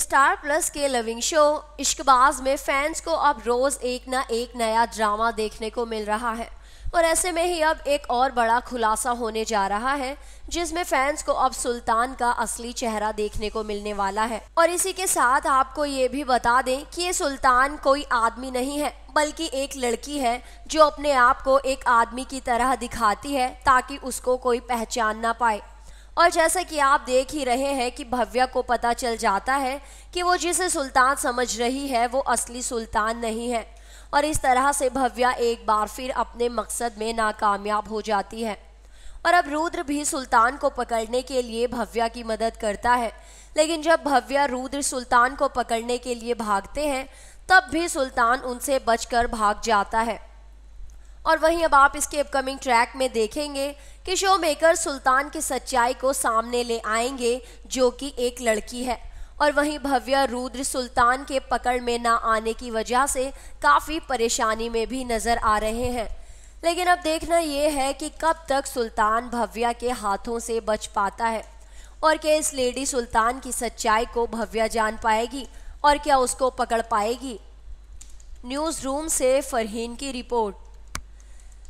star Plus के loving show Ishqbaaz में fans को अब रोज एक ना एक नया ड्रामा देखने को मिल रहा है और ऐसे में ही अब एक और बड़ा खुलासा होने जा रहा है जिसमें फैंस को अब सुल्तान का असली चेहरा देखने को मिलने वाला है और इसी के साथ आपको ये भी बता दें कि ये सुल्तान कोई आदमी नहीं है बल्कि एक लड़की है जो अपने आप को एक आदमी की तरह दिखाती है ताकि उसको कोई पहचान ना पाए और जैसा कि आप देख ही रहे हैं कि भव्या को पता चल जाता है कि वो जिसे सुल्तान समझ रही है वो असली सुल्तान नहीं है और इस तरह से भव्या एक बार फिर अपने मकसद में नाकामयाब हो जाती है और अब रुद्र भी सुल्तान को पकड़ने के लिए भव्या की मदद करता है लेकिन जब भव्या रुद्र सुल्तान को पकड़ने के लिए भागते हैं तब भी सुल्तान उनसे बचकर भाग जाता है और वहीं अब आप इसके अपकमिंग ट्रैक में देखेंगे कि शो मेकर सुल्तान की सच्चाई को सामने ले आएंगे जो कि एक लड़की है और वहीं भव्य रुद्र सुल्तान के पकड़ में ना आने की वजह से काफ़ी परेशानी में भी नज़र आ रहे हैं लेकिन अब देखना ये है कि कब तक सुल्तान भव्या के हाथों से बच पाता है और क्या इस लेडी सुल्तान की सच्चाई को भव्या जान पाएगी और क्या उसको पकड़ पाएगी न्यूज़ रूम से फरहीन की रिपोर्ट